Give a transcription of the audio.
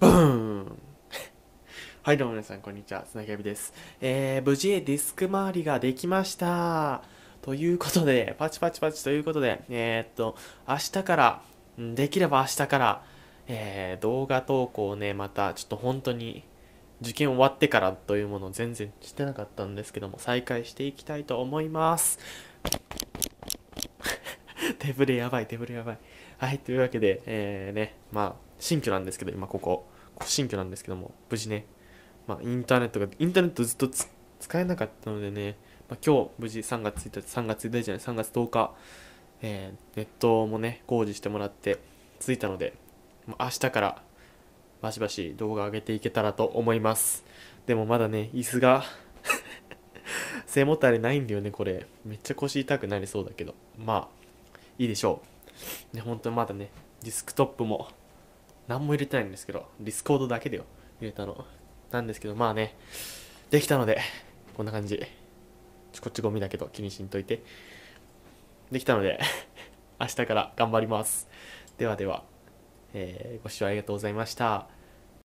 ブーンはいどうも皆さんこんにちは、つなぎやびです。えー、無事ディスク周りができました。ということで、パチパチパチということで、えー、っと、明日から、できれば明日から、えー、動画投稿をね、またちょっと本当に受験終わってからというものを全然してなかったんですけども、再開していきたいと思います。手ぶれやばい、手ぶれやばい。はい、というわけで、えー、ね、まあ、新居なんですけど今ここ新居なんですけども無事ね、まあ、インターネットがインターネットずっと使えなかったのでね、まあ、今日無事3月1日3月1日じゃない3月10日、えー、ネットもね工事してもらって着いたので、まあ、明日からバシバシ動画上げていけたらと思いますでもまだね椅子が 背もたれないんだよねこれめっちゃ腰痛くなりそうだけどまあいいでしょうね本当にまだねディスクトップも何も入れてないんですけど、ディスコードだけでよ、入れたの。なんですけど、まあね、できたので、こんな感じ。こっちゴミだけど気にしんといて。できたので 明日から頑張ります。ではでは、えー、ご視聴ありがとうございました。